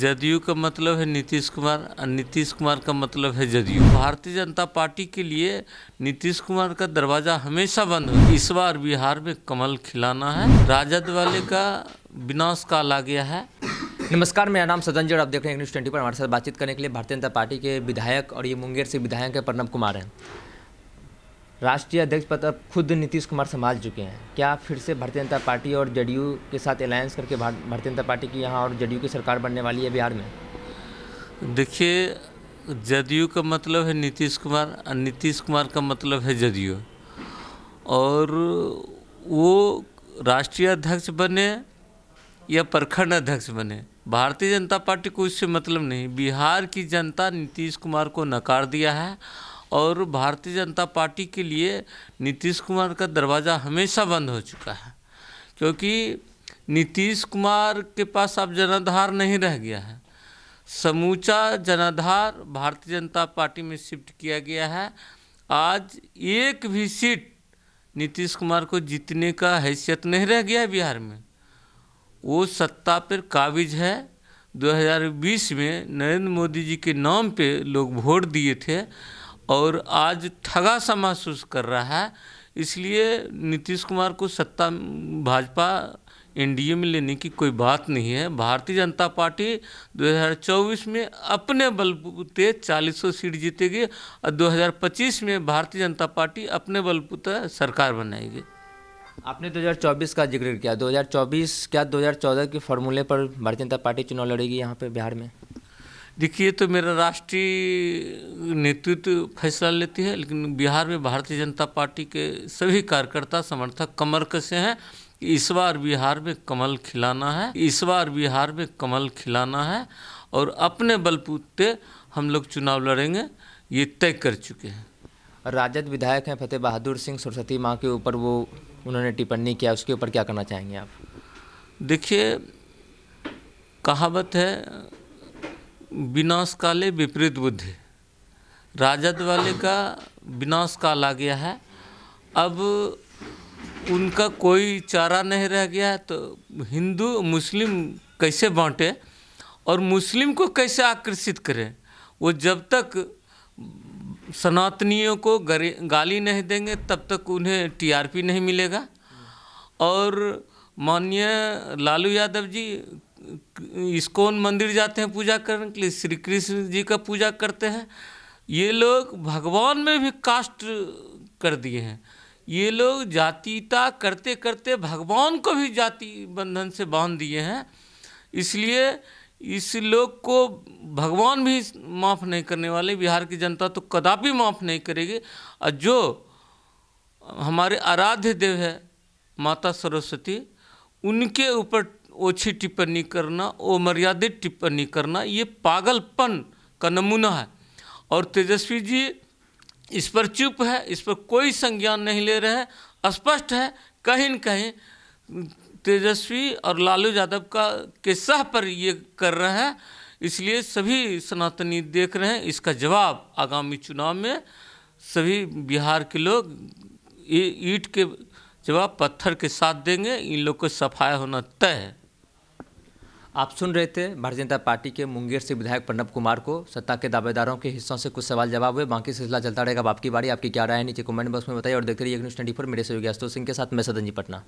जदयू का मतलब है नीतीश कुमार और नीतीश कुमार का मतलब है जदयू भारतीय जनता पार्टी के लिए नीतीश कुमार का दरवाज़ा हमेशा बंद है इस बार बिहार में कमल खिलाना है राजद वाले का विनाश काल आ गया है नमस्कार मेरा नाम सदनजड़ आप देख रहे हैं न्यूज़ ट्वेंटी पर हमारे साथ बातचीत करने के लिए भारतीय जनता पार्टी के विधायक और ये मुंगेर से विधायक है प्रणब कुमार हैं राष्ट्रीय अध्यक्ष पद अब खुद नीतीश कुमार संभाल चुके हैं क्या फिर से भारतीय जनता पार्टी और जेडीयू के साथ अलायंस करके भारतीय जनता पार्टी की यहाँ और जेडीयू की सरकार बनने वाली है बिहार में देखिए जदयू का मतलब है नीतीश कुमार और नीतीश कुमार का मतलब है जदयू और वो राष्ट्रीय अध्यक्ष बने या प्रखंड अध्यक्ष बने भारतीय जनता पार्टी को इससे मतलब नहीं बिहार की जनता नीतीश कुमार को नकार दिया है और भारतीय जनता पार्टी के लिए नीतीश कुमार का दरवाज़ा हमेशा बंद हो चुका है क्योंकि नीतीश कुमार के पास अब जनाधार नहीं रह गया है समूचा जनाधार भारतीय जनता पार्टी में शिफ्ट किया गया है आज एक भी सीट नीतीश कुमार को जीतने का हैसियत नहीं रह गया है बिहार में वो सत्ता पर काबिज है 2020 में नरेंद्र मोदी जी के नाम पे लोग वोट दिए थे और आज ठगा सा महसूस कर रहा है इसलिए नीतीश कुमार को सत्ता भाजपा एनडीए में लेने की कोई बात नहीं है भारतीय जनता पार्टी 2024 में अपने बलबूते 400 सीट जीतेगी और 2025 में भारतीय जनता पार्टी अपने बलबूते सरकार बनाएगी आपने 2024 का जिक्र किया 2024 क्या 2014 के फार्मूले पर भारतीय जनता पार्टी चुनाव लड़ेगी यहाँ पे बिहार में देखिए तो मेरा राष्ट्रीय नेतृत्व फैसला लेती है लेकिन बिहार में भारतीय जनता पार्टी के सभी कार्यकर्ता समर्थक कमर कसे हैं इस बार बिहार में कमल खिलाना है इस बार बिहार में कमल खिलाना है और अपने बलबूते हम लोग चुनाव लड़ेंगे ये तय कर चुके हैं राजद विधायक हैं फतेह बहादुर सिंह सरस्वती माँ के ऊपर वो उन्होंने टिप्पणी किया उसके ऊपर क्या करना चाहेंगे आप देखिए कहावत है विनाश काले विपरीत बुद्धि राजद वाले का विनाश काल आ गया है अब उनका कोई चारा नहीं रह गया है तो हिंदू मुस्लिम कैसे बांटे और मुस्लिम को कैसे आकर्षित करें वो जब तक सनातनियों को गाली नहीं देंगे तब तक उन्हें टीआरपी नहीं मिलेगा और माननीय लालू यादव जी इस्कोन मंदिर जाते हैं पूजा करने के लिए श्री कृष्ण जी का पूजा करते हैं ये लोग भगवान में भी कास्ट कर दिए हैं ये लोग जातिता करते करते भगवान को भी जाति बंधन से बांध दिए हैं इसलिए इस लोग को भगवान भी माफ़ नहीं करने वाले बिहार की जनता तो कदापि माफ़ नहीं करेगी और जो हमारे आराध्य देव है माता सरस्वती उनके ऊपर ओछी टिप्पणी करना ओमर्यादित टिप्पणी करना ये पागलपन का नमूना है और तेजस्वी जी इस पर चुप है इस पर कोई संज्ञान नहीं ले रहे हैं स्पष्ट है कहीं न कहीं तेजस्वी और लालू यादव का के सह पर ये कर रहे हैं इसलिए सभी सनातनी देख रहे हैं इसका जवाब आगामी चुनाव में सभी बिहार के लोग ईट के जवाब पत्थर के साथ देंगे इन लोग को सफाया होना तय है आप सुन रहे थे भारतीय जनता पार्टी के मुंगेर से विधायक प्रणब कुमार को सत्ता के दावेदारों के हिस्सों से कुछ सवाल जवाब हुए बाकी सिलसिला चलता रहेगा आपकी बारी आपकी क्या राय है नीचे कमेंट बॉक्स में बताइए और देखते रहिए न्यूज ट्वेंटी फोर मेरे सहयोगी आस्तोष सिंह के साथ मैं सदन जी पटना